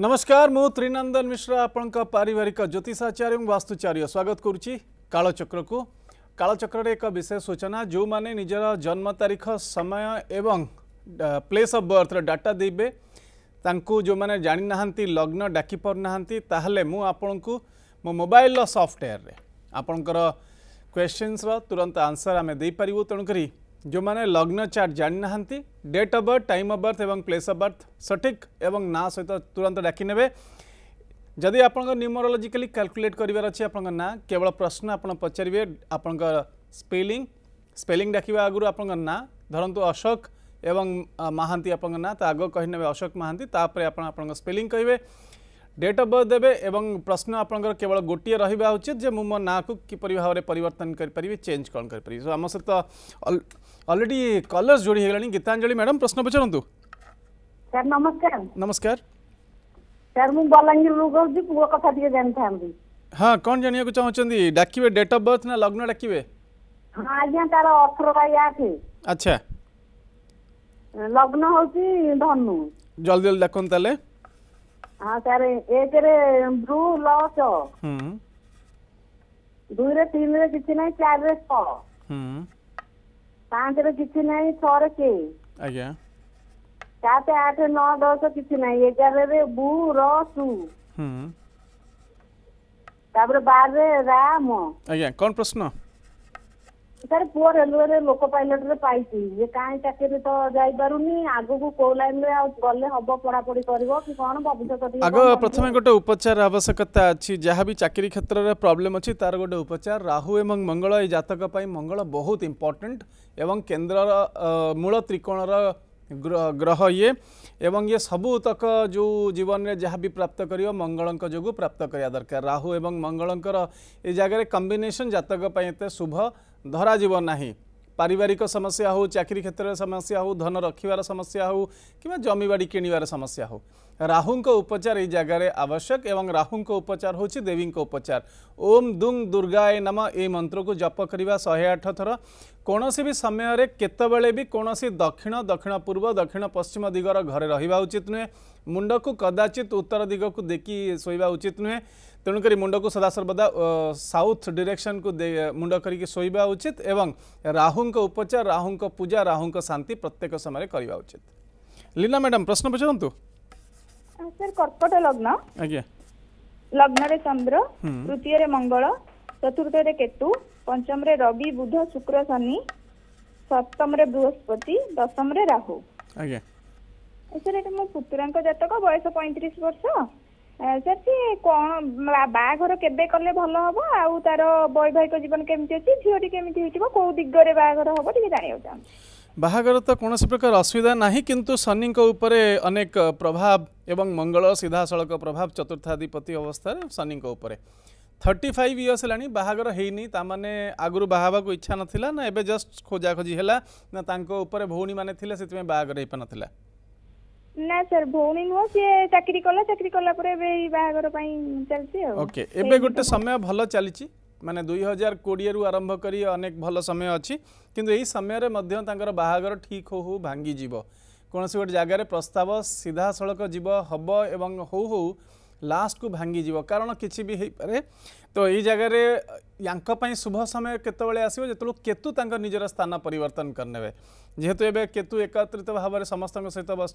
नमस्कार मु त्रिनंदन मिश्रा आपण पारिवारिक ज्योतिषाचार्य वास्तुचार्य स्वागत करुच्ची को कालचक्र एक विशेष सूचना जो मैंने निजर जन्म तारीख समय एवं प्लेस अफ बर्थ डाटा देवे जो मैंने जाणी ना लग्न डाकी पारना ताहले मु को मो मोबाइल सफ्टवेयर आपणकर क्वेश्चनस तुरंत आंसर आम देपारू तेणुकरी ଯେଉଁମାନେ ଲଗ୍ନ ଚାର୍ଟ ଜାଣିନାହାନ୍ତି date of birth time of birth ଏବଂ ପ୍ଲେସ୍ ଅଫ୍ ବର୍ଥ ସଠିକ୍ ଏବଂ ନାଁ ସହିତ ତୁରନ୍ତ ଡାକିନେବେ ଯଦି ଆପଣଙ୍କ ନ୍ୟୁମରୋଲୋଜିକାଲି କାଲକୁଲେଟ୍ କରିବାର ଅଛି ଆପଣଙ୍କ ନାଁ କେବଳ ପ୍ରଶ୍ନ ଆପଣ ପଚାରିବେ ଆପଣଙ୍କ ସ୍ପେଲିଂ ସ୍ପେଲିଂ ଡାକିବା ଆଗରୁ ଆପଣଙ୍କ ନାଁ ଧରନ୍ତୁ ଅଶୋକ ଏବଂ ମହାନ୍ତି ଆପଣଙ୍କ ନାଁ ତା ଆଗ କହିନେବେ ଅଶୋକ ମହାନ୍ତି ତାପରେ ଆପଣ ଆପଣଙ୍କ ସ୍ପେଲିଂ କହିବେ डेट अफ बर्थ देवे और प्रश्न आपंकर केवल गोटे रहा उचित जो मो ना को किपर भाव में परिवर्तन करें चेंज कौन कर सो आम सहित अलरेडी कलर्स जोड़ी होगा गीतांजलि मैडम प्रश्न पचारतु नमस्कार नमस्कार सर मु बलांगीर रु जी पुओ कथा दिए जानि थामबी हां कोन जानिया को चंदी डाकिबे डेट ऑफ बर्थ ना लग्न डाकिबे हां आज्ञा तार 18 बाय 8 अच्छा लग्न होसी धनु जल्दी जल्दी देखन ताले ହଁ ସାର୍ ଏକରେ ବ୍ରୁ ଲସ୍ ଦୁଇରେ ତିନିରେ କିଛି ନାହିଁ ଚାରିରେ ଛଅ ପାଞ୍ଚରେ କିଛି ନାହିଁ ଛଅରେ କେ ଆଜ୍ଞା ସାତ ଆଠ ନଅ ଦଶ କିଛି ନାହିଁ ଏଗାରରେ ବୁ ର ସୁ ତାପରେ ବାରରେ ରାମ ଆଜ୍ଞା କଣ ପ୍ରଶ୍ନ सर पुअ रेलवे रे पायलट रे पाइछि जे काई चाकरी तो जाई परुनी आगु को को लाइन रे आ गल्ले हबो पडा पडी करबो कि कोन भविष्य कति आगो प्रथमे गोटे उपचार आवश्यकता अछि जहा भी चाकरी क्षेत्र रे प्रॉब्लम अछि तार गोटे उपचार राहु एवं मंगल ए जातक पाई मंगल बहुत इंपोर्टेंट एवं केंद्र मूल त्रिकोण रा ग्रह ये एवं ये सबू तक जो जीवन में जहाँ भी प्राप्त कर मंगल जो प्राप्त करा दरकार राहु एवं मंगलों ये जगह कम्बिनेसन जतक शुभ धरा जीवन पारिवारिक समस्या हो चाकरी क्षेत्र में समस्या हो धन रखार समस्या हो कि जमी बाड़ी किणवार समस्या हो राहुल उपचार ये जगह आवश्यक एवं राहुल उपचार हूँ देवी उपचार ओम दुंग दुर्गाए नम ये मंत्र को जप करने शहे आठ थर कौन भी समय केत कौन दक्षिण दक्षिण पूर्व दक्षिण पश्चिम दिगर घरे रहा उचित नुहे मुंड को कदाचित उत्तर दिग को देखी शोवा उचित नुहे तेणुक मुंड को सदासर्वदा साउथ डिरेक्शन को मुंड करवा उचित एवं राहुल उपचार राहु पूजा राहु शांति प्रत्येक समय करवा उचित लीना मैडम प्रश्न पचार लग्न चंद्र तृतीय मंगल चतुर्थ केतु पंचम रवि बुध शुक्र शनि सप्तम बृहस्पति दशम राहु सर मो पुतुरा जतक बयस पैंतीस वर्ष ସାର୍ ସିଏ କଣ ବାହାଘର କେବେ କଲେ ଭଲ ହବ ଆଉ ତାର ବୈବାହିକ ଜୀବନ କେମିତି ଅଛି ଝିଅଟି କେମିତି ହେଇଯିବ କୋଉ ଦିଗରେ ବାହାଘର ହବ ଟିକେ ଜାଣିବାକୁ ଚାହୁଁଛି ବାହାଘର ତ କୌଣସି ପ୍ରକାର ଅସୁବିଧା ନାହିଁ କିନ୍ତୁ ଶନିଙ୍କ ଉପରେ ଅନେକ ପ୍ରଭାବ ଏବଂ ମଙ୍ଗଳ ସିଧାସଳଖ ପ୍ରଭାବ ଚତୁର୍ଥାଧିପତି ଅବସ୍ଥାରେ ଶନିଙ୍କ ଉପରେ ଥର୍ଟି ଫାଇଭ୍ ଇୟର୍ସ ହେଲାଣି ବାହାଘର ହେଇନି ତାମାନେ ଆଗରୁ ବାହା ହେବାକୁ ଇଚ୍ଛା ନଥିଲା ନା ଏବେ ଜଷ୍ଟ ଖୋଜାଖୋଜି ହେଲା ନା ତାଙ୍କ ଉପରେ ଭଉଣୀମାନେ ଥିଲେ ସେଥିପାଇଁ ବାହାଘର ହେଇପାରିନଥିଲା ନା ସାର୍ ଭଉଣୀ ନୁହଁ ସିଏ ଚାକିରି କଲା ଚାକିରି କଲା ପରେ ଏବେ ଏଇ ବାହାଘର ପାଇଁ ଚାଲିଛି ଆଉ ଓକେ ଏବେ ଗୋଟେ ସମୟ ଭଲ ଚାଲିଛି ମାନେ ଦୁଇ ହଜାର କୋଡ଼ିଏରୁ ଆରମ୍ଭ କରି ଅନେକ ଭଲ ସମୟ ଅଛି କିନ୍ତୁ ଏହି ସମୟରେ ମଧ୍ୟ ତାଙ୍କର ବାହାଘର ଠିକ୍ ହେଉ ହଉ ଭାଙ୍ଗିଯିବ କୌଣସି ଗୋଟେ ଜାଗାରେ ପ୍ରସ୍ତାବ ସିଧାସଳଖ ଯିବ ହେବ ଏବଂ ହଉ ହଉ लास्ट को भांगी जीव कारण कि भी हो पारे तो ये जगार या शुभ समय केत आसो जो केतु निजर स्थान पर ने जेहेतु एवं केतु एकत्रित भाव में समस्त सहित बस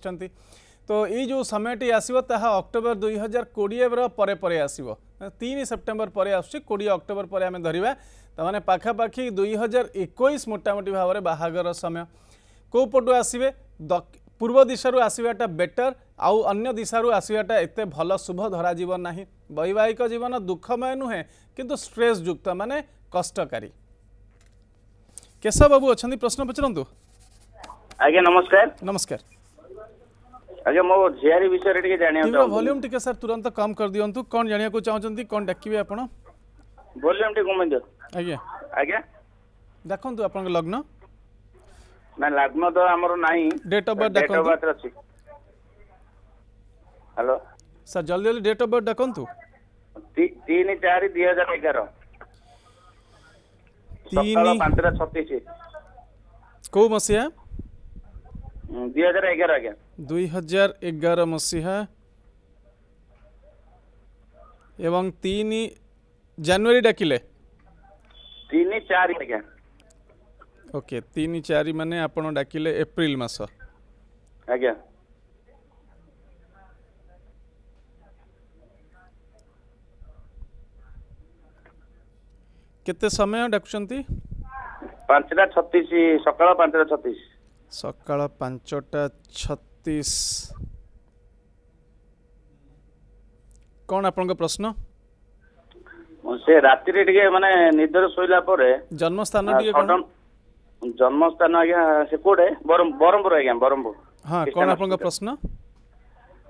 तो यही समयटी आसो ता अक्टोबर दुई हजार कोड़े पर आसो तीन सेप्टेम्बर पर आसोड़े अक्टोबर पर आम धरवा मैंने पाखापाखि दुई हजार एक मोटामोटी भाव में बाहर समय कौपटू आसवे পূর্ব দিশার আসবাটা বেটর আন্য দিশার আসবাটা এত ভালো শুভ ধরা যাব না বৈবাহিক জীবন দুঃখময় নুহে কিন্তু স্ট্রেস যুক্ত মানে কষ্টকারী কেশববাবু অনেক প্রশ্ন পচারতু আজ্ঞা নমস্কার নমস্কার আজ্ঞা মো ঝিয়ারি বিষয়ে টিকে জানিয়া চাও ভলিউম টিকে স্যার তুরন্ত কম কর দিয়ন্তু কোন জানিয়া কো চাওচন্তি কোন ডাকিবে আপন ভলিউম টি কমাই দিও আজ্ঞা আজ্ঞা দেখন্তু আপনক লগ্ন ନା ଲଗ୍ନ ତ ଆମର ନାହିଁ date of birth date of birth ଅଛି ହ୍ୟାଲୋ ସାର୍ ଜଲ୍ଦି ଜଲ୍ଦି ଡେଟ୍ ଅଫ୍ ବର୍ଥ ଡାକନ୍ତୁ ତିନି ଚାରି ଦୁଇ ହଜାର ଏଗାର ତିନି ପାଞ୍ଚଟା ଛତିଶ କୋଉ ମସିହା ଦୁଇ ହଜାର ଏଗାର ଆଜ୍ଞା ଦୁଇ ହଜାର ଏଗାର ମସିହା ଏବଂ ତିନି ଜାନୁଆରୀ ଡାକିଲେ ତିନି ଚାରି ଆଜ୍ଞା ଓକେ ତିନି ଚାରି ମାନେ ଆପଣ ଡାକିଲେ ଏପ୍ରିଲ ମାସ ଆଜ୍ଞା କେତେ ସମୟ ଡାକୁଛନ୍ତି ପାଞ୍ଚଟା ଛତିଶ ସକାଳ ପାଞ୍ଚଟା ଛତିଶ ସକାଳ ପାଞ୍ଚଟା ଛତିଶ କ'ଣ ଆପଣଙ୍କ ପ୍ରଶ୍ନ ସେ ରାତିରେ ଟିକେ ମାନେ ନିଦରେ ଶୋଇଲା ପରେ ଜନ୍ମସ୍ଥାନ ଟିକେ जन्मस्थान आज्ञा से कौटे ब्रह्मपुर आज्ञा ब्रह्मपुर हाँ कौन आप प्रश्न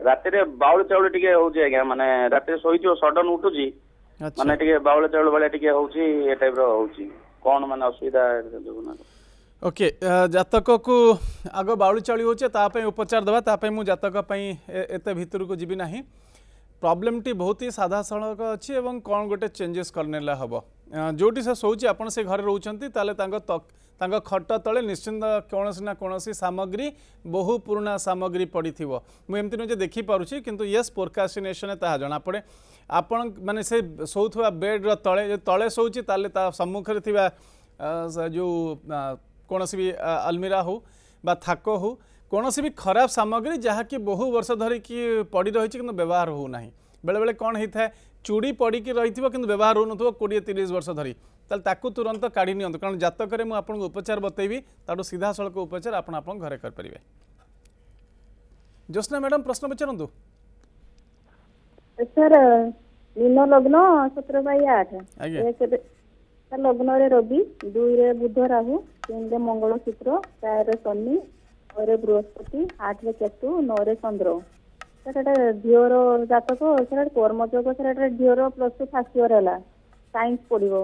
रात बाउल चाउल टे हूँ आज्ञा मानने रात सडन उठू मानने बाउल चाउल भाई टे हूँ ये टाइप रोचे कौन मान असुविधा ओके जतक को आग बाउली चाउल होपाई उपचार देवाई मुझे जतकपत भितर को जीना प्रॉब्लम टी बहुत ही साधा सड़ अच्छी कौन गोटे चेंजेस करने हम जोटी से शौच आप घर रोचे तक खट तले निश्चिंत कौन सीना कौन सी सामग्री बहु पुणा सामग्री पड़ थो एमती नुह देखिपी कि ये प्रोकाशनेसन जना पड़े आपण मैंने से शोवा बेड्र ते तले शोची तेल सम्मुखे जो कौन सी भी अलमीरा हो थाक हो कौन सी भी खराब सामग्री जहाँकि बहु वर्ष धरिकी पड़ रही कि व्यवहार होना बेले बेले कौन होता है चूड़ी पड़ी रही थोड़ा कि व्यवहार होन थोड़ा कोड़े तीस वर्ष धरी ତାହେଲେ ତାକୁ ତୁରନ୍ତ କାଢ଼ି ନିଅନ୍ତୁ କାରଣ ଜାତକରେ ମୁଁ ଆପଣଙ୍କୁ ଉପଚାର ବତେଇବି ତାଠୁ ସିଧାସଳଖ ଉପଚାର ଆପଣ ଆପଣଙ୍କ ଘରେ କରିପାରିବେ ଜ୍ୟୋତ୍ନା ମ୍ୟାଡ଼ାମ୍ ପ୍ରଶ୍ନ ପଚାରନ୍ତୁ ସାର୍ ନିମ୍ନ ଲଗ୍ନ ସତର ବାଇ ଆଠ ଲଗ୍ନରେ ରବି ଦୁଇରେ ବୁଧ ରାହୁ ତିନିରେ ମଙ୍ଗଳ ଶୁକ୍ର ଚାରିରେ ଶନି ଛଅରେ ବୃହସ୍ପତି ଆଠରେ କେତୁ ନଅରେ ଚନ୍ଦ୍ର ସାର୍ ଏଇଟା ଝିଅର ଜାତକ ସାର୍ କର୍ମଯୋଗ ସାର୍ ଏଇଟା ଝିଅର ପ୍ଲସ୍ ଟୁ ଫାଷ୍ଟ ଇୟର ହେଲା ସାଇନ୍ସ ପଢ଼ିବ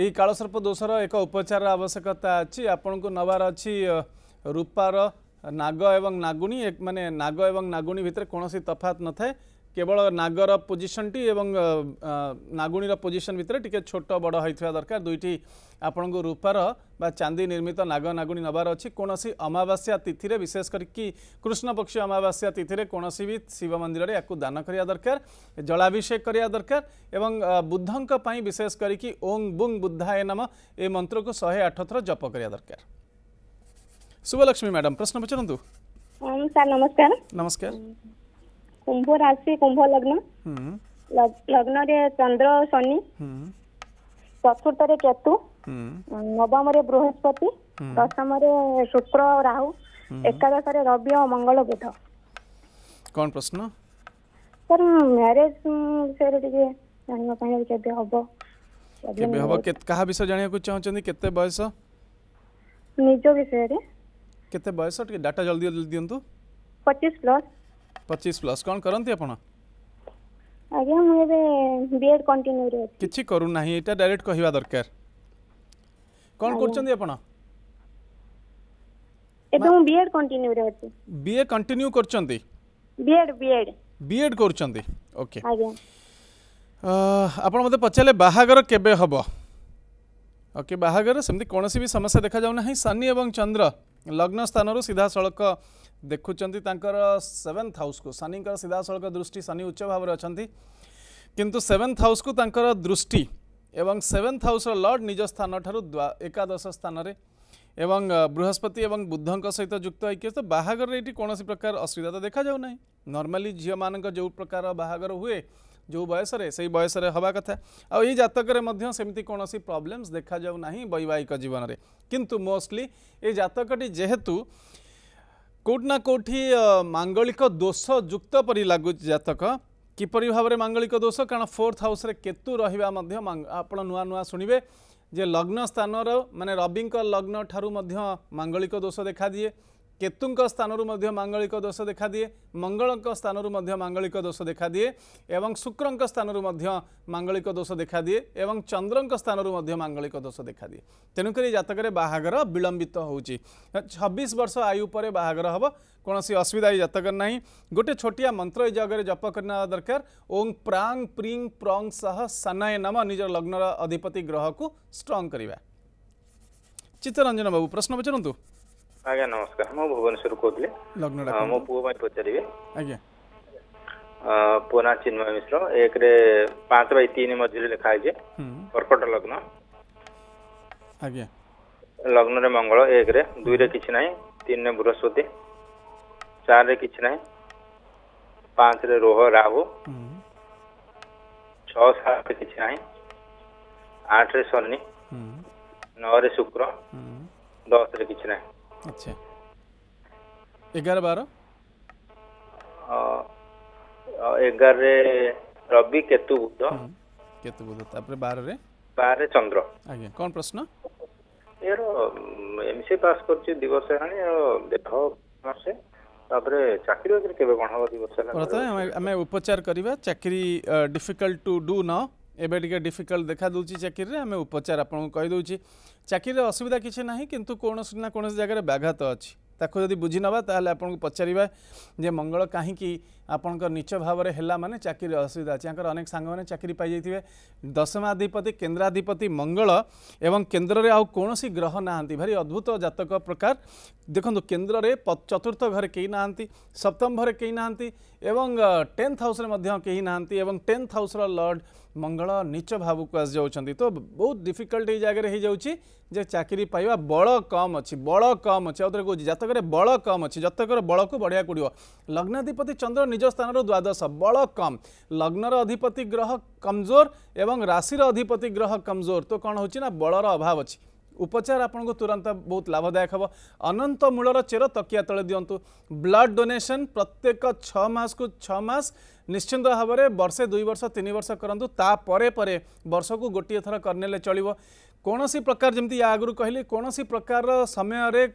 ଏହି କାଳସର୍ପ ଦୋଷର ଏକ ଉପଚାର ଆବଶ୍ୟକତା ଅଛି ଆପଣଙ୍କୁ ନେବାର ଅଛି ରୂପାର ନାଗ ଏବଂ ନାଗୁଣୀ ମାନେ ନାଗ ଏବଂ ନାଗୁଣୀ ଭିତରେ କୌଣସି ତଫାତ ନଥାଏ কেবল নাগর পজিশনটি এবং নাগুণীর পজিশন ভিতরে টিকে ছোট বড় হয়েছে দরকার দুইটি আপনার রূপার বা চাঁদি নির্মিত নাগ নাগুণী নেবার অছি কোণী অমাবাস্যা তিথি বিশেষ করি কৃষ্ণপক্ষ অমাবাস্যা তিথি কোণী বি শিব মন্দিরে একু দান করা দরকার জলাভিষেক করা দরকার এবং বুদ্ধঙ্ক বিশেষ করি ওং বুং বুদ্ধায় নাম এই মন্ত্রক শহে আঠ থর জপ করা দরকার শুভলক্ষ্মী ম্যাডাম প্রশ্ন পচারু নমস্কার নমস্কার କୁମ୍ଭ ରାଶି କୁମ୍ଭ ଲଗ୍ନ ଲଗ୍ନରେ ଚନ୍ଦ୍ର ଶନି ଚତୁର୍ଥରେ କେତୁ ନବମରେ ବୃହସ୍ପତି ଦଶମରେ ଶୁକ୍ର ରାହୁ ଏକାଦଶରେ ରବି ଓ ମଙ୍ଗଳ ବୁଧ କଣ ପ୍ରଶ୍ନ ସାର୍ ମ୍ୟାରେଜ ବିଷୟରେ ଟିକେ ଜାଣିବା ପାଇଁ କେବେ ହବ କେବେ ହବ କାହା ବିଷୟ ଜାଣିବାକୁ ଚାହୁଁଛନ୍ତି କେତେ ବୟସ ନିଜ ବିଷୟରେ କେତେ ବୟସ ଟିକେ ଡାଟା ଜଲ୍ଦି ଜଲ୍ଦି ଦିଅନ୍ତୁ ପଚିଶ ପ୍ଲସ୍ ପଚିଶ ପ୍ଲସ୍ କ'ଣ କରନ୍ତି ଆପଣ ଆଜ୍ଞା ମୁଁ ଏବେ ବିଏଡ୍ କଣ୍ଟିନ୍ୟୁରେ ଅଛି କିଛି କରୁନାହିଁ ଏଇଟା ଡାଇରେକ୍ଟ କହିବା ଦରକାର କ'ଣ କରୁଛନ୍ତି ଆପଣ ଏବେ ମୁଁ ବିଏଡ୍ କଣ୍ଟିନ୍ୟୁରେ ଅଛି ବିଏ କଣ୍ଟିନ୍ୟୁ କରୁଛନ୍ତି ବିଏଡ୍ ବିଏଡ୍ ବିଏଡ୍ କରୁଛନ୍ତି ଓକେ ଆଜ୍ଞା ଆପଣ ମୋତେ ପଚାରିଲେ ବାହାଘର କେବେ ହେବ कि बाहर सेमती कौन भी समस्या देखा जाऊना शनि और चंद्र लग्न स्थान सीधा सड़क देखुं सेवेन्थ हाउस को शनि सीधा सड़क दृष्टि शनि उच्च भाव में अच्छा किंतु सेवेन्थ हाउस को दृष्टि एवं सेवेन्थ हाउस लर्ड निज स्थान एकादश स्थान एवं बृहस्पति एवं बुद्धों सहित युक्त हो तो बाहागर ये कौन प्रकार असुविधा तो देखा जाऊना नर्माली झील मान जो प्रकार बाहर हुए जो बयसरे से बयसर हवा कथा आई जतक सेमती कौन प्रोब्लेम्स देखा जाऊना वैवाहिक जीवन में किंतु मोस्टली ये जककटी जेहेतु कौटना कौटी मांगलिक दोष युक्त परि लगुच जतक किपर भाव में मांगलिक दोष कारण फोर्थ हाउस केतु रहा आप नुआ नुआ शुणे जे लग्न स्थान मैंने रवि लग्न ठार मांगलिक दोष देखा दिए କେତୁଙ୍କ ସ୍ଥାନରୁ ମଧ୍ୟ ମାଙ୍ଗଳିକ ଦୋଷ ଦେଖାଦିଏ ମଙ୍ଗଳଙ୍କ ସ୍ଥାନରୁ ମଧ୍ୟ ମାଙ୍ଗଳିକ ଦୋଷ ଦେଖାଦିଏ ଏବଂ ଶୁକ୍ରଙ୍କ ସ୍ଥାନରୁ ମଧ୍ୟ ମାଙ୍ଗଳିକ ଦୋଷ ଦେଖାଦିଏ ଏବଂ ଚନ୍ଦ୍ରଙ୍କ ସ୍ଥାନରୁ ମଧ୍ୟ ମାଙ୍ଗଳିକ ଦୋଷ ଦେଖାଦିଏ ତେଣୁକରି ଜାତକରେ ବାହାଘର ବିଳମ୍ବିତ ହେଉଛି ଛବିଶ ବର୍ଷ ଆୟୁ ପରେ ବାହାଘର ହେବ କୌଣସି ଅସୁବିଧା ଏଇ ଜାତକରେ ନାହିଁ ଗୋଟେ ଛୋଟିଆ ମନ୍ତ୍ର ଏଇ ଜାଗାରେ ଜପ କରିନେବା ଦରକାର ଓଂ ପ୍ରାଙ୍ଗ ପ୍ରିଙ୍ଗ ପ୍ରଙ୍ଗ ସହ ସନାୟ ନାମ ନିଜର ଲଗ୍ନର ଅଧିପତି ଗ୍ରହକୁ ଷ୍ଟ୍ରଙ୍ଗ କରିବା ଚିତ୍ତରଞ୍ଜନ ବାବୁ ପ୍ରଶ୍ନ ପଚାରନ୍ତୁ ଆଜ୍ଞା ନମସ୍କାର ମୁଁ ଭୁବନେଶ୍ୱରରୁ କହୁଥିଲି ମୋ ପୁଅ ପାଇଁ ପଚାରିବି ଆଜ୍ଞା ପୁଅ ନାଁ ଚିନ୍ମୟ ମିଶ୍ର ଏକରେ ପାଞ୍ଚ ବାଇ ତିନି ମଝିରେ ଲେଖା ହେଇଛି କର୍କଟ ଲଗ୍ନ ଆଜ୍ଞା ଲଗ୍ନରେ ମଙ୍ଗଳ ଏକରେ ଦୁଇରେ କିଛି ନାହିଁ ତିନିରେ ବୃହସ୍ପତି ଚାରିରେ କିଛି ନାହିଁ ପାଞ୍ଚରେ ରୋହ ରାହୁ ଛଅ ସାତରେ କିଛି ନାହିଁ ଆଠରେ ଶନି ନଅରେ ଶୁକ୍ର ଦଶରେ କିଛି ନାହିଁ अच्छा ग्यारह बारह एगार रवि केतु बुध हम्म, केतु बुध तापर बारे बारे चंद्र आज्ञा कौन प्रश्न यार एमसी पास कर दिवस देह मासे ତାପରେ ଚାକିରି ଉପରେ କେବେ କ'ଣ ହେବ ଦୁଇ ବର୍ଷ ହେଲା ପ୍ରଥମେ ଆମେ ଉପଚାର କରିବା ଚାକିରି ଡିଫିକଲ୍ଟ ଟୁ ଡୁ ନ এবে টিকে ডিফিকল্ট দেখাদেউছি চাকরিরে আমি উপচার আপনার কেদি চাকরিরে অসুবিধা কিছু না কিন্তু কৌশি না কোণী জায়গায় ব্যাঘাত অছি তাকে যদি বুঝি নেবা তাহলে আপনার পচারা যে মঙ্গল কী আপনার নিচ ভাবে হল মানে চাকরির অসুবিধা আছে তাঁর অনেক সাং মানে চাকরি পাই যাই দশমাধিপতি কেন্দ্রাধিপতি মঙ্গল এবং কেন্দ্রের আসি গ্রহ না ভারি অদ্ভুত জাতক প্রকার দেখুন কেন্দ্রের চতুর্থ ঘরে কে না সপ্তম ঘরে কে না এবং টেন্থ হাউসে কেহি না এবং টেন্থ হাউসর লর্ড মঙ্গল নিচ ভাবুক আসি যাচ্ছেন তো বহুত ডিফিকল্ট এই জায়গায় হয়ে যাচ্ছে যে চাকরি পাইবা বল কম অছি বল কম অছি আউথরে কହୁଛି জাতকের বল কম অছি জাতকর বলকু বড়িয়া পড়ব লগ্নাধিপতি চন্দ্র নিজ স্থানর দ্বাদশ বল কম লগ্নর অধিপতি গ্রহ কমজোর এবং রাশির অধিপতি গ্রহ কমজোর তো কম হচ্ছে না বলর অভাব অছে उपचार आपणको तुरन्त बहुत लाभदायक होन्त मूल मूलर चेर तकिया तिन्तु ब्लड डोनेसन प्रत्येक छु छ निश्चिन्त भएर वर्षे दुई वर्ष तिन वर्ष गरु वर्षको गोटे थरा गरिन चलि कौन सी प्रकार जमी आगु कहली कौन प्रकार समय रे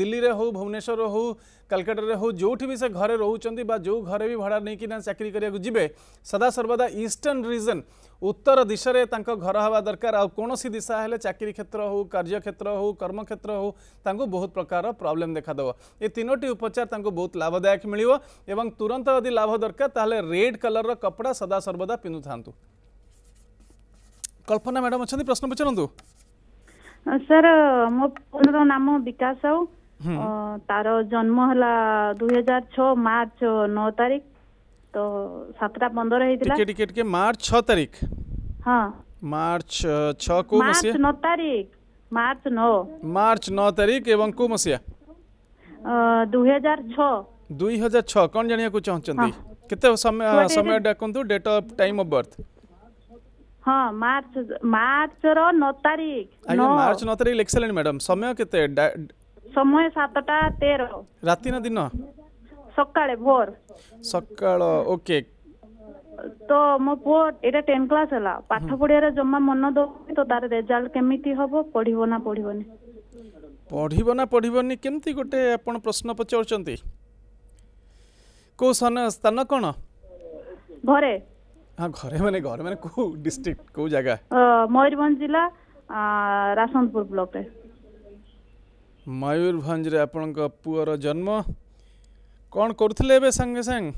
दिल्ली रे हो भुवनेश्वर रे हो कलकाटा रे हो जो भी से घरे रोचे जो घरे भी भड़ा नहीं कि ना चाकरी करने को सदा सर्वदा ईस्टर्न रीजन उत्तर दिशे घर हवा दरकार आणसी दिशा हेल्ले चाकरी क्षेत्र हो कार्यक्षेत्र हो कर्म क्षेत्र हो बहुत प्रकार प्रॉब्लम देखादेव ये तीनोटी उपचार बहुत लाभदायक मिल तुरंत यदि लाभ दरकार तेल रेड कलर कपड़ा सदा सर्वदा पिंधु थातु କଳ୍ପନା ମ୍ୟାଡାମ ଅଛନ୍ତି ପ୍ରଶ୍ନ ପଚାରନ୍ତୁ ସାର୍ ମୋ ପୁଅର ନାମ ବିକାଶ ସାହୁ ତାର ଜନ୍ମ ହେଲା ଦୁଇ ହଜାର ଛଅ ମାର୍ଚ୍ଚ ନଅ ତାରିଖ ତ ସାତଟା ପନ୍ଦର ହେଇଥିଲା ଟିକେ ଟିକେ ଟିକେ ମାର୍ଚ୍ଚ ଛଅ ତାରିଖ ହଁ ମାର୍ଚ୍ଚ ଛଅ କୋଉ ମସିହା ନଅ ତାରିଖ ମାର୍ଚ୍ଚ ନଅ ମାର୍ଚ୍ଚ ନଅ ତାରିଖ ଏବଂ କୋଉ ମସିହା ଦୁଇ ହଜାର ଛଅ ଦୁଇ ହଜାର ଛଅ କ'ଣ ଜାଣିବାକୁ ଚାହୁଁଛନ୍ତି କେତେ ସମୟ ସମୟ ଡାକନ୍ତୁ date of time of birth ହଁ ମାର୍ଚ୍ଚ ମାର୍ଚ୍ଚର ନଅ ତାରିଖ ଆଜ୍ଞା ମାର୍ଚ୍ଚ ନଅ ତାରିଖ ଲେଖିସାରିଲେଣି ମ୍ୟାଡାମ ସମୟ କେତେ ସମୟ ସାତଟା ତେର ରାତି ନା ଦିନ ସକାଳେ ଭୋର ସକାଳ ଓକେ ତ ମୋ ପୁଅ ଏଇଟା ଟେନ୍ କ୍ଲାସ୍ ହେଲା ପାଠ ପଢିବାରେ ଜମା ମନ ଦଉନି ତ ତାର ରେଜଲ୍ଟ କେମିତି ହବ ପଢିବ ନା ପଢିବନି ପଢିବ ନା ପଢିବନି କେମିତି ଗୋଟେ ଆପଣ ପ୍ରଶ୍ନ ପଚାରୁଛନ୍ତି କୋଉ ସ୍ଥାନ କଣ ଘରେ हाँ घरे माने घरे माने को डिस्ट्रिक्ट को जगह मयूरभंज जिला रासनपुर ब्लॉक रे मयूरभंज रे आपन का पुअर जन्म कोन करथले बे संगे संग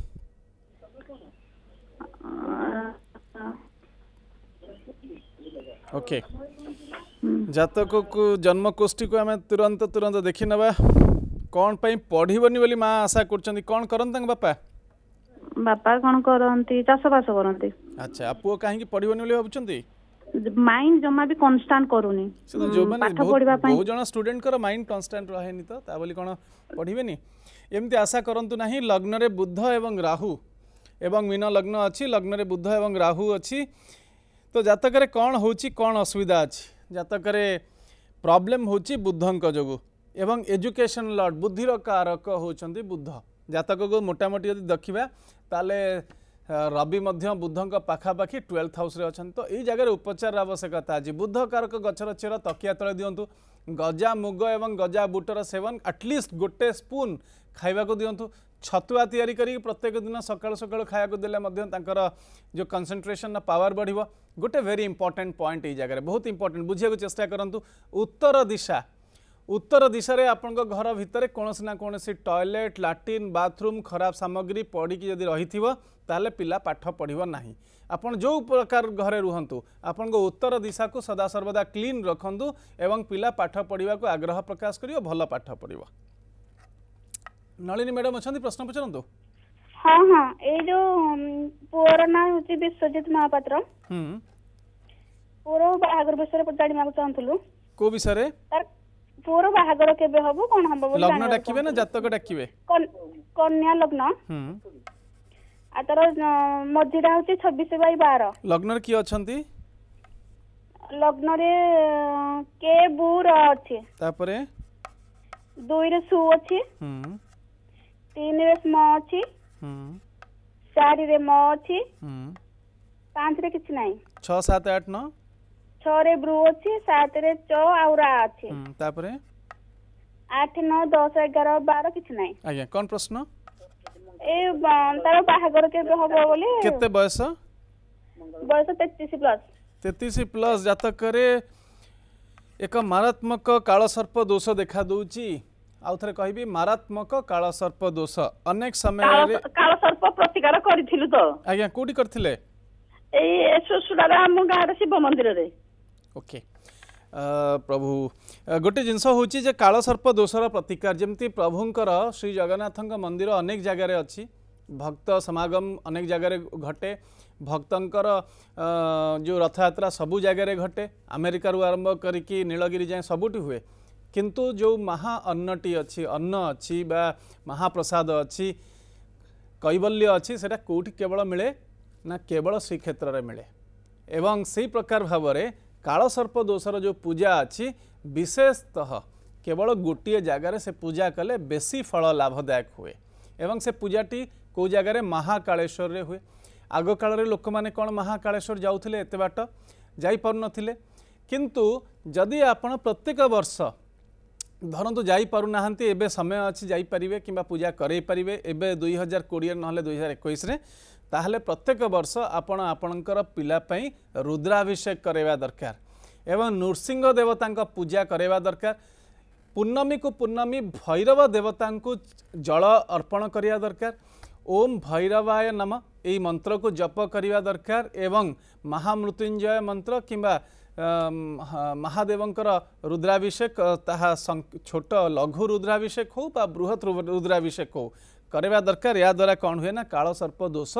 ओके हम्म। जातक को जन्म कोष्ठी को हमें तुरंत तुरंत देखि नबा कोन पई पढ़िबनी बोली मां आशा करछन कोन करन तंग बापा ବାପା କ'ଣ କରନ୍ତି ଚାଷବାସ କରନ୍ତି ଆଚ୍ଛା ପୁଅ କାହିଁକି ପଢିବନି ବୋଲି ଭାବୁଛନ୍ତି ମାଇଣ୍ଡ ଜମା ବି କନଷ୍ଟାଣ୍ଟ କରୁନି ପାଠ ପଢିବା ପାଇଁ ବହୁ ଜଣ ଷ୍ଟୁଡେଣ୍ଟଙ୍କର ମାଇଣ୍ଡ କନଷ୍ଟାଣ୍ଟ ରହେନି ତ ତା ବୋଲି କ'ଣ ପଢିବେନି ଏମିତି ଆଶା କରନ୍ତୁ ନାହିଁ ଲଗ୍ନରେ ବୁଦ୍ଧ ଏବଂ ରାହୁ ଏବଂ ମୀନ ଲଗ୍ନ ଅଛି ଲଗ୍ନରେ ବୁଦ୍ଧ ଏବଂ ରାହୁ ଅଛି ତ ଜାତକରେ କ'ଣ ହେଉଛି କ'ଣ ଅସୁବିଧା ଅଛି ଜାତକରେ ପ୍ରୋବ୍ଲେମ୍ ହେଉଛି ବୁଦ୍ଧଙ୍କ ଯୋଗୁଁ ଏବଂ ଏଜୁକେସନ୍ ଲଟ୍ ବୁଦ୍ଧିର କାରକ ହେଉଛନ୍ତି ବୁଦ୍ଧ ଜାତକକୁ ମୋଟାମୋଟି ଯଦି ଦେଖିବା ତାହେଲେ ରବି ମଧ୍ୟ ବୁଦ୍ଧଙ୍କ ପାଖାପାଖି ଟୁଏଲ୍ଥ ହାଉସ୍ରେ ଅଛନ୍ତି ତ ଏଇ ଜାଗାରେ ଉପଚାରର ଆବଶ୍ୟକତା ଅଛି ବୁଦ୍ଧକାରକ ଗଛର ଚେର ତକିଆ ତଳେ ଦିଅନ୍ତୁ ଗଜା ମୁଗ ଏବଂ ଗଜା ବୁଟର ସେବନ ଆଟଲିଷ୍ଟ ଗୋଟେ ସ୍ପୁନ୍ ଖାଇବାକୁ ଦିଅନ୍ତୁ ଛତୁଆ ତିଆରି କରିକି ପ୍ରତ୍ୟେକ ଦିନ ସକାଳୁ ସକାଳୁ ଖାଇବାକୁ ଦେଲେ ମଧ୍ୟ ତାଙ୍କର ଯେଉଁ କନ୍ସନ୍ଟ୍ରେସନ୍ର ପାୱାର ବଢ଼ିବ ଗୋଟେ ଭେରି ଇମ୍ପର୍ଟାଣ୍ଟ ପଏଣ୍ଟ ଏଇ ଜାଗାରେ ବହୁତ ଇମ୍ପର୍ଟାଣ୍ଟ ବୁଝିବାକୁ ଚେଷ୍ଟା କରନ୍ତୁ ଉତ୍ତର ଦିଶା ଉତ୍ତର ଦିଶାରେ ଆପଣଙ୍କ ଘର ଭିତରେ କୌଣସି ନା କୌଣସି ଟଏଲେଟ୍ ଲାଟ୍ରିନ୍ ବାଥରୁମ୍ ଖରାପ ସାମଗ୍ରୀ ପଡ଼ିକି ଯଦି ରହିଥିବ ତାହେଲେ ପିଲା ପାଠ ପଢ଼ିବ ନାହିଁ ଆପଣ ଯେଉଁ ପ୍ରକାର ଘରେ ରୁହନ୍ତୁ ଆପଣଙ୍କ ଉତ୍ତର ଦିଶାକୁ ସଦାସର୍ବଦା କ୍ଲିନ୍ ରଖନ୍ତୁ ଏବଂ ପିଲା ପାଠ ପଢ଼ିବାକୁ ଆଗ୍ରହ ପ୍ରକାଶ କରିବ ଭଲ ପାଠ ପଢ଼ିବ ନଳିନୀ ମ୍ୟାଡ଼ାମ୍ ଅଛନ୍ତି ପ୍ରଶ୍ନ ପଚାରନ୍ତୁ ହଁ ହଁ ଏଇ ଯୋଉ ପୁଅର ନାଁ ହେଉଛି ବିଶ୍ୱଜିତ ମହାପାତ୍ର ପୁଅର ବାହାଘର ବିଷୟରେ ଜାଣିବାକୁ ଚାହୁଁଥିଲୁ କୋଉ ବିଷୟରେ ପୁଅର ବାହାଘର କେବେ ହବ କଣ ହବ ବୋଲି ଲଗ୍ନ ଡାକିବେ ନା ଜାତକ ଡାକିବେ କନ୍ୟା ଲଗ୍ନ ଆଉ ତାର ମଝିଟା ହଉଛି ଛବିଶ ବାଇ ବାର ଲଗ୍ନରେ କିଏ ଅଛନ୍ତି ଲଗ୍ନରେ କେ ବୁର ଅଛି ତାପରେ ଦୁଇରେ ସୁ ଅଛି ତିନିରେ ସ୍ମ ଅଛି ଚାରିରେ ମ ଅଛି ପାଞ୍ଚରେ କିଛି ନାହିଁ ଛଅ ସାତ ଆଠ ନଅ ଛଅରେ ବ୍ରୁ ଅଛି ସାତରେ ଚ ଆଉ ରା ଅଛି ତାପରେ ଆଠ ନଅ ଦଶ ଏଗାର ବାର କିଛି ନାହିଁ ଆଜ୍ଞା କଣ ପ୍ରଶ୍ନ ଏ ତାର ବାହାଘର କେବେ ହବ ବୋଲି କେତେ ବୟସ ବୟସ ତେତିଶ ପ୍ଲସ୍ ତେତିଶ ପ୍ଲସ୍ ଜାତକରେ ଏକ ମାରାତ୍ମକ କାଳସର୍ପ ଦୋଷ ଦେଖାଦେଉଛି ଆଉ ଥରେ କହିବି ମାରାତ୍ମକ କାଳସର୍ପ ଦୋଷ ଅନେକ ସମୟରେ କାଳସର୍ପ ପ୍ରତିକାର କରିଥିଲୁ ତ ଆଜ୍ଞା କୋଉଠି କରିଥିଲେ ଏଇ ସୁସୁଡାର ଆମ ଗାଁରେ ଶିବ ମନ୍ଦିରରେ ओके uh, प्रभु uh, गोटे जिनस हूँ जो काल सर्प दोषर प्रतिकार जमी प्रभुंर श्री जगन्नाथ मंदिर अनेक जगार अच्छी भक्त समागम अनेक जगार घटे भक्त uh, जो रथयात्रा सबू जगार घटे आमेरिकार आरंभ करी नीलगिरी जाए सबुट हुए किंतु जो महाअन्नटी अच्छी अन्न अच्छी महाप्रसाद अच्छी कैबल्य अच्छी से कौट केवल मिले ना केवल श्रीक्षेत्र मिले एवं से प्रकार भाव କାଳସର୍ପ ଦୋଷର ଯେଉଁ ପୂଜା ଅଛି ବିଶେଷତଃ କେବଳ ଗୋଟିଏ ଜାଗାରେ ସେ ପୂଜା କଲେ ବେଶୀ ଫଳ ଲାଭଦାୟକ ହୁଏ ଏବଂ ସେ ପୂଜାଟି କେଉଁ ଜାଗାରେ ମହାକାଳେଶ୍ୱରରେ ହୁଏ ଆଗକାଳରେ ଲୋକମାନେ କ'ଣ ମହାକାଳେଶ୍ୱର ଯାଉଥିଲେ ଏତେ ବାଟ ଯାଇପାରୁନଥିଲେ କିନ୍ତୁ ଯଦି ଆପଣ ପ୍ରତ୍ୟେକ ବର୍ଷ ଧରନ୍ତୁ ଯାଇପାରୁନାହାନ୍ତି ଏବେ ସମୟ ଅଛି ଯାଇପାରିବେ କିମ୍ବା ପୂଜା କରେଇପାରିବେ ଏବେ ଦୁଇ ହଜାର କୋଡ଼ିଏ ନହେଲେ ଦୁଇ ହଜାର ଏକୋଇଶରେ ତାହେଲେ ପ୍ରତ୍ୟେକ ବର୍ଷ ଆପଣ ଆପଣଙ୍କର ପିଲା ପାଇଁ ରୁଦ୍ରାଭିଷେକ କରାଇବା ଦରକାର ଏବଂ ନୃସିଂହ ଦେବତାଙ୍କ ପୂଜା କରାଇବା ଦରକାର ପୂର୍ଣ୍ଣମୀକୁ ପୂର୍ଣ୍ଣମୀ ଭୈରବ ଦେବତାଙ୍କୁ ଜଳ ଅର୍ପଣ କରିବା ଦରକାର ଓମ୍ ଭୈରବାୟ ନମ ଏହି ମନ୍ତ୍ରକୁ ଜପ କରିବା ଦରକାର ଏବଂ ମହାମୃତ୍ୟୁଞ୍ଜୟ ମନ୍ତ୍ର କିମ୍ବା ମହାଦେବଙ୍କର ରୁଦ୍ରାଭିଷେକ ତାହା ଛୋଟ ଲଘୁ ରୁଦ୍ରାଭିଷେକ ହେଉ ବା ବୃହତ୍ ରୁଦ୍ରାଭିଷେକ ହେଉ କରିବା ଦରକାର ଏହାଦ୍ୱାରା କ'ଣ ହୁଏ ନା କାଳସର୍ପ ଦୋଷ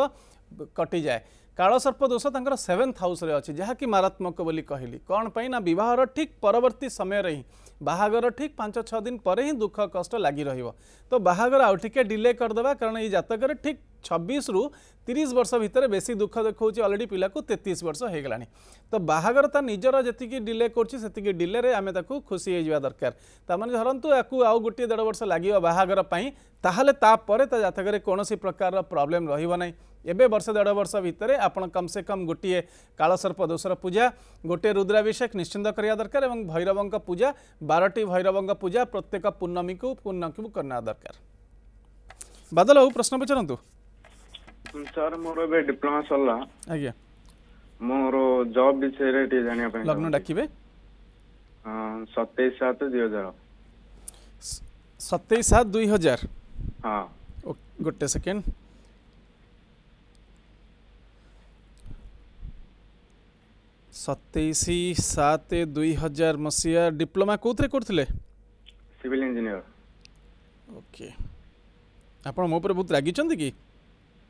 କଟିଯାଏ କାଳସର୍ପ ଦୋଷ ତାଙ୍କର ସେଭେନ୍ଥ ହାଉସ୍ରେ ଅଛି ଯାହାକି ମାରାତ୍ମକ ବୋଲି କହିଲି କ'ଣ ପାଇଁ ନା ବିବାହର ଠିକ୍ ପରବର୍ତ୍ତୀ ସମୟରେ ହିଁ ବାହାଘର ଠିକ୍ ପାଞ୍ଚ ଛଅ ଦିନ ପରେ ହିଁ ଦୁଃଖ କଷ୍ଟ ଲାଗି ରହିବ ତ ବାହାଘର ଆଉ ଟିକେ ଡିଲେ କରିଦେବା କାରଣ ଏଇ ଜାତକରେ ଠିକ୍ छब्बीस रु तीस वर्ष भितर बेस दुख देखा अलरेडी पिला को तेतीस वर्ष हो गला तो बाहर तर निजर जी डिले कर डिले आम खुशी होगा दरकार धरतु या आउ गोटे देढ़ वर्ष लगे बाहर पर जगह ता कौन प्रकार प्रोब्लेम रही एवं वर्ष देढ़ वर्ष भितर आप कम से कम गोटे कालसर्प दोसर पूजा गोटे रुद्राभिषेक निश्चिंत करवा दरकार और भैरवों पूजा बारटी भैरवों पूजा प्रत्येक पूर्णमी को पूर्णमी करना दरकार बादल बाबू प्रश्न पचारत ସାର୍ ମୋର ଏବେ ଡିପ୍ଲୋମା ସରିଲା ଆଜ୍ଞା ମୋର ଜବ୍ ବିଷୟରେ ଟିକେ ଜାଣିବା ପାଇଁ ଲଗ୍ନ ଡାକିବେ ସତେଇଶ ସାତ ଦୁଇ ହଜାର ସତେଇଶ ସାତ ଦୁଇ ହଜାର ହଁ ଗୋଟେ ସେକେଣ୍ଡ ସତେଇଶ ସାତ ଦୁଇ ହଜାର ମସିହା ଡିପ୍ଲୋମା କେଉଁଥିରେ କରୁଥିଲେ ସିଭିଲ୍ ଇଞ୍ଜିନିୟର ଓକେ ଆପଣ ମୋ ଉପରେ ବହୁତ ରାଗିଛନ୍ତି କି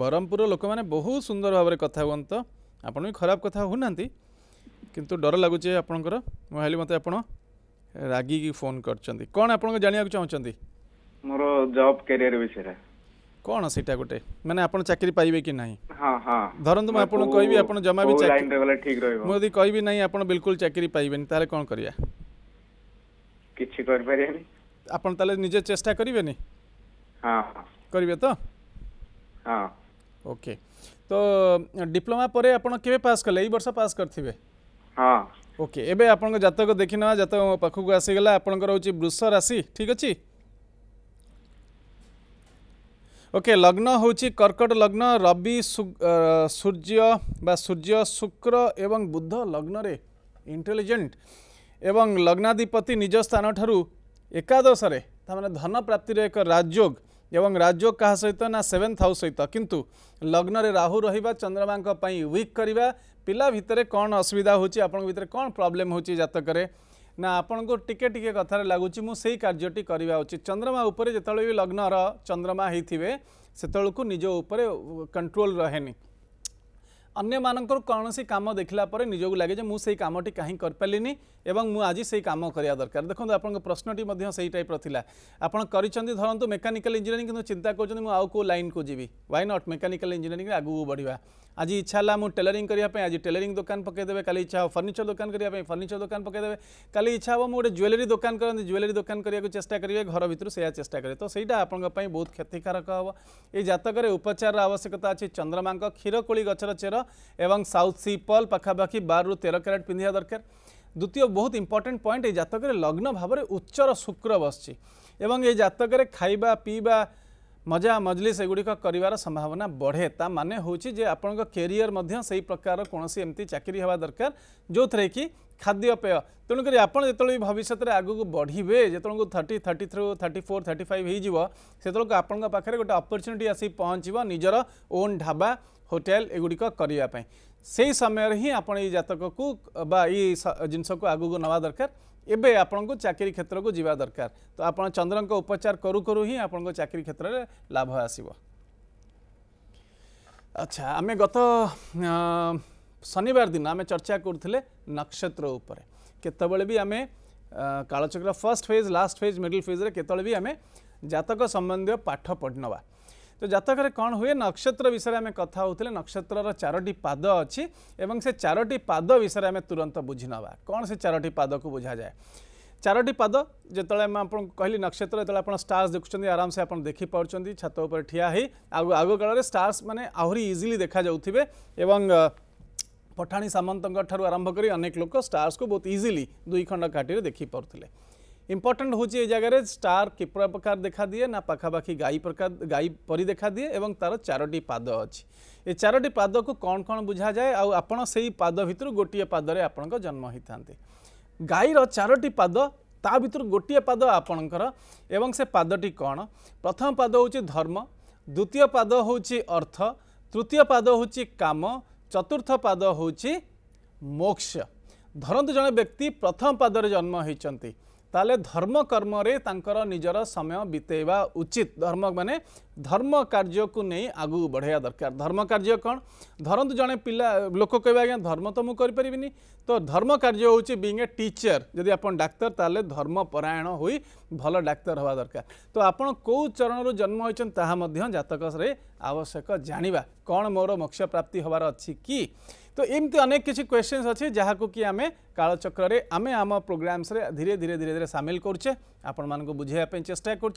ବ୍ରହ୍ମପୁର ଲୋକମାନେ ବହୁତ ସୁନ୍ଦର ଭାବରେ କଥା ହୁଅନ୍ତି ତ ଆପଣ ବି ଖରାପ କଥା ହେଉନାହାନ୍ତି କିନ୍ତୁ ଡର ଲାଗୁଛି ଆପଣଙ୍କର ମୁଁ ଭାବିଲି ମୋତେ ଆପଣ ରାଗିକି ଫୋନ୍ କରିଛନ୍ତି କ'ଣ ଆପଣଙ୍କ ଜାଣିବାକୁ ଚାହୁଁଛନ୍ତି ମୋର ଜବ୍ କ୍ୟାରିୟର ବିଷୟରେ କ'ଣ ସେଇଟା ଗୋଟେ ମାନେ ଆପଣ ଚାକିରି ପାଇବେ କି ନାହିଁ ଧରନ୍ତୁ ମୁଁ ଆପଣଙ୍କୁ କହିବି ଆପଣ ଜମା ବି ମୁଁ ଯଦି କହିବି ନାହିଁ ଆପଣ ବିଲକୁଲ ଚାକିରି ପାଇବେନି ତାହେଲେ କ'ଣ କରିବା କିଛି କରିପାରିବେନି ଆପଣ ତାହେଲେ ନିଜେ ଚେଷ୍ଟା କରିବେନି କରିବେ ତ हाँ ओके तो डिप्लोमा परे आपण केबे पास कले ई वर्ष पास करथिबे हाँ ओके एबे आपण जातक देखि ना जातक पाखु को आसी गेला आपण को रहउची वृष राशि ठीक अछि ओके लग्न होउची कर्कट लग्न रवि सूर्य बा सूर्य शुक्र एवं बुध लग्न रे इंटेलिजेंट एवं लग्नाधिपति निज स्थान ठरु एकादश रे धन प्राप्ति रे एक राजयोग एवं राज्य କାହା ସହିତ ନା ସେଭେନ୍ଥ ହାଉସ୍ ସହିତ କିନ୍ତୁ ଲଗ୍ନରେ ରାହୁ ରହିବା ଚନ୍ଦ୍ରମାଙ୍କ ପାଇଁ ୱିକ୍ କରିବା ପିଲା ଭିତରେ କ'ଣ ଅସୁବିଧା ହେଉଛି ଆପଣଙ୍କ ଭିତରେ କ'ଣ ପ୍ରୋବ୍ଲେମ୍ ହେଉଛି ଜାତକରେ ନା ଆପଣଙ୍କୁ ଟିକେ ଟିକେ କଥାରେ ଲାଗୁଛି ମୁଁ ସେଇ କାର୍ଯ୍ୟଟି କରିବା ଉଚିତ ଚନ୍ଦ୍ରମା ଉପରେ ଯେତେବେଳେ ବି ଲଗ୍ନର ଚନ୍ଦ୍ରମା ହେଇଥିବେ ସେତେବେଳକୁ ନିଜ ଉପରେ କଣ୍ଟ୍ରୋଲ ରହେନି ଅନ୍ୟମାନଙ୍କର କୌଣସି କାମ ଦେଖିଲା ପରେ ନିଜକୁ ଲାଗେ ଯେ ମୁଁ ସେଇ କାମଟି କାହିଁ କରିପାରିଲିନି এবং মু আজি সেই কাম করা দরকার দেখুন আপনার প্রশ্নটি সেই টাইপ্র লা আপনার করছেন ধরতু মেকানিকাল ইঞ্জিনিয়ারিং কিন্তু চিন্তা করছেন মু আউ কেউ লাইন কু যাবি ওয়াই নট মেকানিকাল ইঞ্জিনিয়ারিং আগুক বড়া আজ ইচ্ছা হল মু টেলরিং করা আজ টেলরিং দোকান পকাই দেবে কালি ইচ্ছা হব ফর্নিচর দোকান করা ফর্নিচর দোকান পকাই দেবে কালি ইচ্ছা হব গোটে জুয়েলারি দোকান করতে জুয়েলারি দোকান করা চেষ্টা করবে ঘর ভিতর সেয়া চেষ্টা করে তো সেইটা আপনার বহুত ক্ষতিকারক হব এই জাতকরে উপচার আবশ্যকতা আছে চন্দ্রমাঙ্ক ক্ষীরকোলি গছর চের এবং সাউথ সি পল পাখাপাখি বারু তের ক্যারেট পিঁধিয়া দরকার দ্বিতীয় বহুত ইম্পর্টেন্ট পয়েন্ট এই জাতকের লগ্ন ভাবে উচ্চর শুক্র বসছে এবং এই জাতকের খাইবা পিবা মজা মজলিস এগুড়িক করার সম্ভাবনা বড়ে তা মানে হচ্ছে যে আপনার কেয়ার মধ্যে সেই প্রকার কোণী এমতি চাকরি হওয়া দরকার যে কি খাদ্যপেয় তেণুকরি আপনার যেত ভবিষ্যতের আগুক বড়বে যেত thirty thirty three thirty four thirty five হয়ে যাব সেত আপনার পাখে গোটে অপরচুনিটি আসি পৌঁছব নিজের ওন ঢাবা होटेल एगुड़िक करने से समय ही आप जतक को जिनसक आगक नवा दरकार एवं आपण को चाकरी क्षेत्र को जवा दरकार तो आप चंद्र उपचार करू करू ही आपण चाकरी क्षेत्र में लाभ आसव अच्छा आम गत शनिवार दिन आम चर्चा करुले नक्षत्र केतबले भी आम कालचक्र first phase last phase middle phase रे केत पाठ पढ़ नवा ତ ଜାତକରେ କ'ଣ ହୁଏ ନକ୍ଷତ୍ର ବିଷୟରେ ଆମେ କଥା ହେଉଥିଲେ ନକ୍ଷତ୍ରର ଚାରୋଟି ପାଦ ଅଛି ଏବଂ ସେ ଚାରୋଟି ପାଦ ବିଷୟରେ ଆମେ ତୁରନ୍ତ ବୁଝିନେବା କ'ଣ ସେ ଚାରୋଟି ପାଦକୁ ବୁଝାଯାଏ ଚାରୋଟି ପାଦ ଯେତେବେଳେ ମୁଁ ଆପଣଙ୍କୁ କହିଲି ନକ୍ଷତ୍ର ଯେତେବେଳେ ଆପଣ ଷ୍ଟାର୍ସ ଦେଖୁଛନ୍ତି ଆରାମସେ ଆପଣ ଦେଖିପାରୁଛନ୍ତି ଛାତ ଉପରେ ଠିଆ ହୋଇ ଆଉ ଆଗକାଳରେ ଷ୍ଟାର୍ସ ମାନେ ଆହୁରି ଇଜିଲି ଦେଖାଯାଉଥିବେ ଏବଂ ପଠାଣି ସାମନ୍ତଙ୍କ ଠାରୁ ଆରମ୍ଭ କରି ଅନେକ ଲୋକ ଷ୍ଟାର୍ସକୁ ବହୁତ ଇଜିଲି ଦୁଇ ଖଣ୍ଡ କାଠିରେ ଦେଖିପାରୁଥିଲେ ইম্পর্টাট হচ্ছে এই জায়গায় স্টার কি প্রকার দেখা দিয়ে না পাখাপাখি গাই প্রকার গাই পরি দেখা দিয়ে এবং তার চারোটি পাদ অছি এ চারোটি পাদকু কণ কণ বুঝা যায় আপন সেই পাদ ভিতর গোটিয়ে পাদরে আপনার জন্ম হয়ে থাকে গাইর চারোটি পাদ তা ভিতর গোটিয়ে পাদ আপনার এবং সে পাদটি কণ প্রথম পাদ হচ্ছে ধর্ম দ্বিতীয় পাদ হচ্ছে অর্থ তৃতীয় পাদ হচ্ছে কাম চতুর্থ পাদ হচ্ছে মোক্ষ ধরন্তু জন ব্যক্তি প্রথম পাদরে জন্ম হয়েছেন তাহলে ধর্ম কর্মরে তাঁর নিজের সময় বিতাইবা উচিত ধর্ম মানে ধর্ম কার্যকু নেই আগু বড়াইয়া দরকার ধর্ম কার্য কণ ধরতু জনে পিলা লোক কহবে আজ্ঞা ধর্ম তো মু করিপারিবিনি তো ধর্ম কার্য হচ্ছে বিং এ টিচর যদি আপনার ডাক্তার তাহলে ধর্মপরায়ণ হয়ে ভালো ডাক্তার হওয়া দরকার তো আপনার কেউ চরণর জন্ম হয়েছেন তাহা মধ্যে জাতকরে আবশ্যক জাঁয়া কণ মোর মোক্ষ প্রাপ্তি হবার অ তো এমতি অনেক কিছু কোশ্চেন্স অছি যা কি আমি কালচক্রে আমি আমার প্রোগ্রামস ধীরে ধীরে ধীরে ধীরে সামিল করছে আপনার বুঝাইয়া চেষ্টা করছে